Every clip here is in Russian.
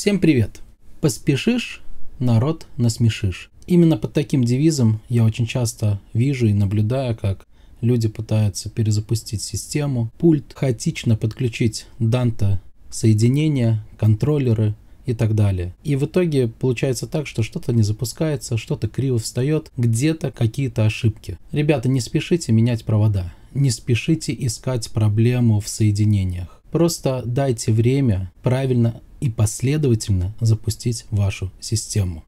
Всем привет! Поспешишь, народ насмешишь. Именно под таким девизом я очень часто вижу и наблюдаю, как люди пытаются перезапустить систему, пульт, хаотично подключить данта соединения, контроллеры и так далее. И в итоге получается так, что что-то не запускается, что-то криво встает, где-то какие-то ошибки. Ребята, не спешите менять провода, не спешите искать проблему в соединениях. Просто дайте время правильно и последовательно запустить вашу систему.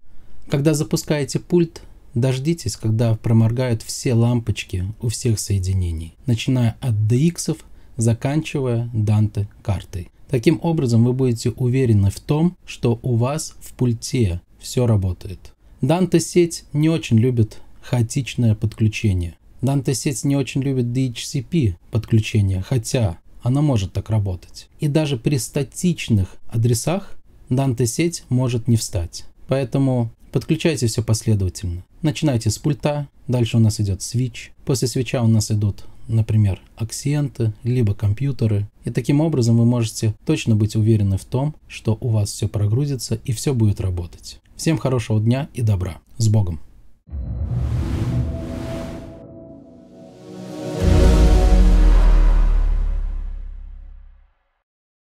Когда запускаете пульт, дождитесь, когда проморгают все лампочки у всех соединений, начиная от DX, заканчивая Данте картой. Таким образом, вы будете уверены в том, что у вас в пульте все работает. Данте сеть не очень любит хаотичное подключение. Данте сеть не очень любит DHCP подключение, хотя она может так работать. И даже при статичных адресах Данте-сеть может не встать. Поэтому подключайте все последовательно. Начинайте с пульта, дальше у нас идет свич после свеча у нас идут например, аксенты либо компьютеры. И таким образом вы можете точно быть уверены в том, что у вас все прогрузится и все будет работать. Всем хорошего дня и добра. С Богом!